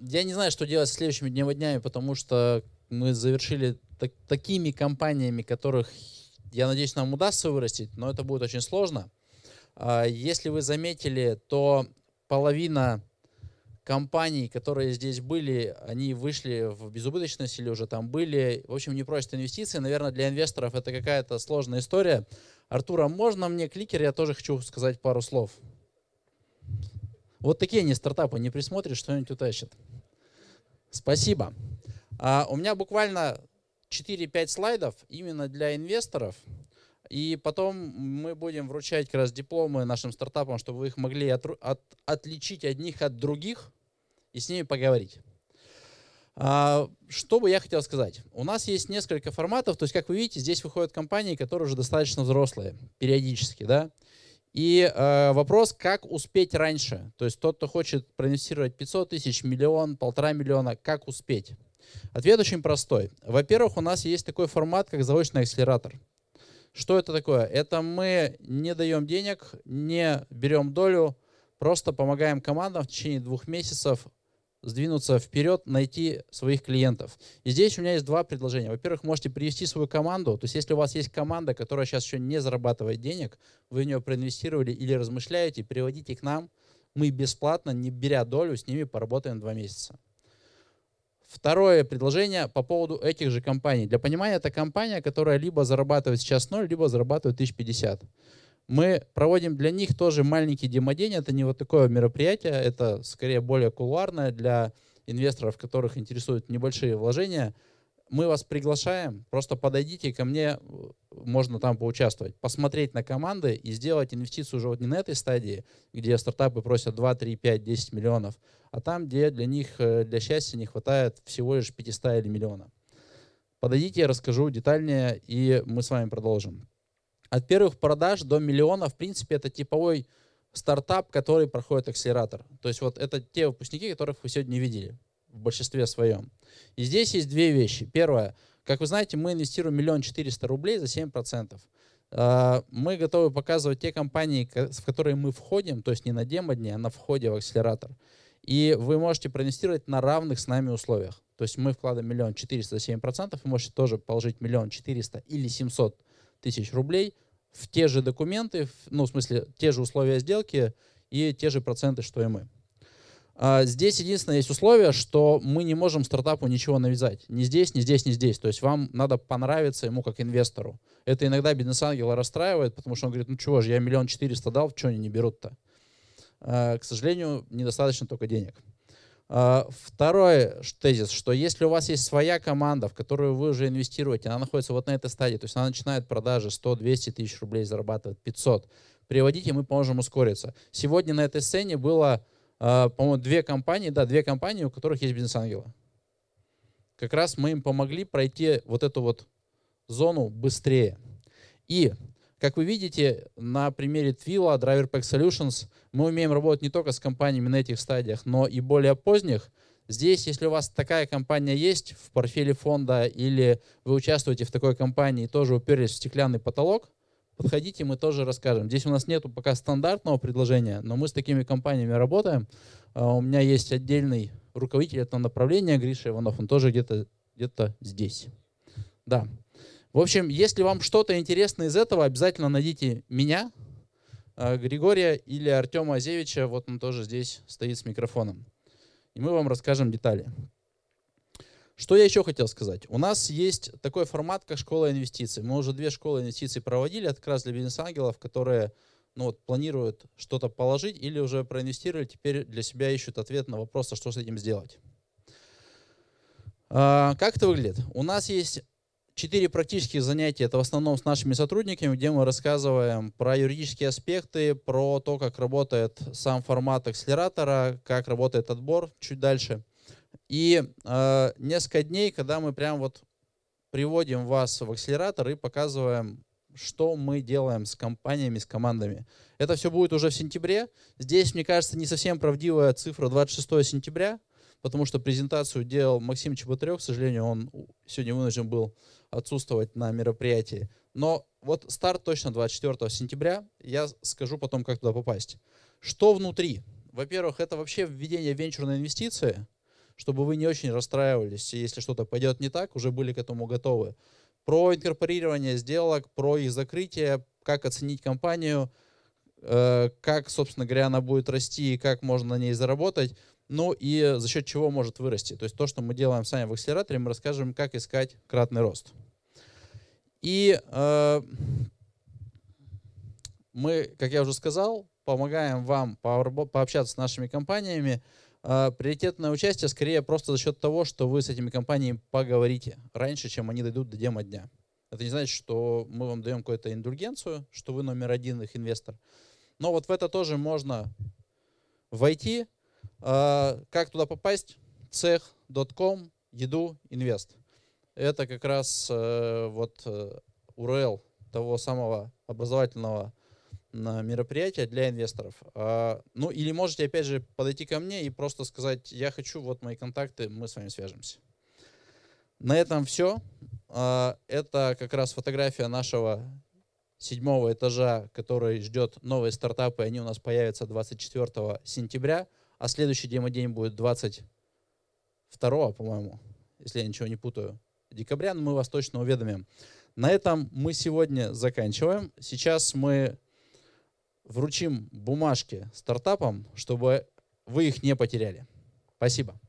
я не знаю, что делать с следующими днями днями, потому что мы завершили так, такими компаниями, которых, я надеюсь, нам удастся вырастить, но это будет очень сложно. А, если вы заметили, то половина компаний, которые здесь были, они вышли в безубыточность или уже там были. В общем, не просят инвестиции. Наверное, для инвесторов это какая-то сложная история. Артура, можно мне кликер? Я тоже хочу сказать пару слов. Вот такие они стартапы, не присмотришь, что-нибудь утащит. Спасибо. А, у меня буквально 4-5 слайдов именно для инвесторов. И потом мы будем вручать как раз дипломы нашим стартапам, чтобы вы их могли от, от, отличить одних от других и с ними поговорить. А, что бы я хотел сказать? У нас есть несколько форматов. То есть, как вы видите, здесь выходят компании, которые уже достаточно взрослые периодически. Да? И э, вопрос, как успеть раньше. То есть тот, кто хочет проинвестировать 500 тысяч, миллион, полтора миллиона, как успеть? Ответ очень простой. Во-первых, у нас есть такой формат, как заочный акселератор. Что это такое? Это мы не даем денег, не берем долю, просто помогаем командам в течение двух месяцев сдвинуться вперед, найти своих клиентов. И здесь у меня есть два предложения. Во-первых, можете привести свою команду. То есть если у вас есть команда, которая сейчас еще не зарабатывает денег, вы в нее проинвестировали или размышляете, приводите к нам. Мы бесплатно, не беря долю, с ними поработаем два месяца. Второе предложение по поводу этих же компаний. Для понимания, это компания, которая либо зарабатывает сейчас 0, либо зарабатывает 1050 мы проводим для них тоже маленький демодень. Это не вот такое мероприятие, это скорее более кулуарное для инвесторов, которых интересуют небольшие вложения. Мы вас приглашаем, просто подойдите ко мне, можно там поучаствовать, посмотреть на команды и сделать инвестицию уже вот не на этой стадии, где стартапы просят 2, 3, 5, 10 миллионов, а там, где для них, э, для счастья не хватает всего лишь 500 или миллиона. Подойдите, я расскажу детальнее, и мы с вами продолжим. От первых продаж до миллиона, в принципе, это типовой стартап, который проходит акселератор. То есть вот это те выпускники, которых вы сегодня видели в большинстве своем. И здесь есть две вещи. Первое. Как вы знаете, мы инвестируем миллион четыреста рублей за 7%. А, мы готовы показывать те компании, в которые мы входим, то есть не на демо-дне, а на входе в акселератор. И вы можете проинвестировать на равных с нами условиях. То есть мы вкладываем миллион четыреста за 7%, вы можете тоже положить миллион четыреста или 700 тысяч рублей в те же документы, ну, в смысле, те же условия сделки и те же проценты, что и мы. А здесь единственное есть условие, что мы не можем стартапу ничего навязать. Ни здесь, ни здесь, ни здесь. То есть вам надо понравиться ему как инвестору. Это иногда бизнес-ангела расстраивает, потому что он говорит, ну чего же, я миллион четыреста дал, чего они не берут-то? А, к сожалению, недостаточно только денег. А, второй тезис, что если у вас есть своя команда, в которую вы уже инвестируете, она находится вот на этой стадии, то есть она начинает продажи 100-200 тысяч рублей, зарабатывает 500, приводите, мы поможем ускориться. Сегодня на этой сцене было, а, по-моему, две компании, да, две компании, у которых есть бизнес-ангелы. Как раз мы им помогли пройти вот эту вот зону быстрее. И как вы видите, на примере Twila, Driver Pack Solutions, мы умеем работать не только с компаниями на этих стадиях, но и более поздних. Здесь, если у вас такая компания есть в портфеле фонда или вы участвуете в такой компании и тоже уперлись в стеклянный потолок, подходите, мы тоже расскажем. Здесь у нас нету пока стандартного предложения, но мы с такими компаниями работаем. А, у меня есть отдельный руководитель этого направления, Гриша Иванов, он тоже где-то где, где -то здесь. Да. В общем, если вам что-то интересно из этого, обязательно найдите меня, а, Григория или Артема Азевича. Вот он тоже здесь стоит с микрофоном. И мы вам расскажем детали. Что я еще хотел сказать? У нас есть такой формат, как школа инвестиций. Мы уже две школы инвестиций проводили, это как раз для бизнес-ангелов, которые ну, вот, планируют что-то положить или уже проинвестировали, теперь для себя ищут ответ на вопрос, а что с этим сделать. А, как это выглядит? У нас есть четыре практических занятия. Это в основном с нашими сотрудниками, где мы рассказываем про юридические аспекты, про то, как работает сам формат акселератора, как работает отбор чуть дальше. И э, несколько дней, когда мы прям вот приводим вас в акселератор и показываем, что мы делаем с компаниями, с командами. Это все будет уже в сентябре. Здесь, мне кажется, не совсем правдивая цифра 26 сентября, потому что презентацию делал Максим Чеботарев, к сожалению, он сегодня вынужден был отсутствовать на мероприятии. Но вот старт точно 24 сентября, я скажу потом, как туда попасть. Что внутри? Во-первых, это вообще введение венчурной инвестиции, чтобы вы не очень расстраивались, если что-то пойдет не так, уже были к этому готовы. Про инкорпорирование сделок, про их закрытие, как оценить компанию, э, как, собственно говоря, она будет расти и как можно на ней заработать. Ну и за счет чего может вырасти. То есть то, что мы делаем сами в акселераторе, мы расскажем, как искать кратный рост. И э, мы, как я уже сказал, помогаем вам пообщаться с нашими компаниями. Э, приоритетное участие скорее просто за счет того, что вы с этими компаниями поговорите раньше, чем они дойдут до демо дня. Это не значит, что мы вам даем какую-то индульгенцию, что вы номер один их инвестор. Но вот в это тоже можно войти, а, как туда попасть? Цех.com, еду, инвест. Это как раз э, вот URL э, того самого образовательного мероприятия для инвесторов. А, ну или можете опять же подойти ко мне и просто сказать, я хочу, вот мои контакты, мы с вами свяжемся. На этом все. А, это как раз фотография нашего седьмого этажа, который ждет новые стартапы. Они у нас появятся 24 сентября а следующий демо-день будет 22, по-моему, если я ничего не путаю, декабря, но мы вас точно уведомим. На этом мы сегодня заканчиваем. Сейчас мы вручим бумажки стартапам, чтобы вы их не потеряли. Спасибо.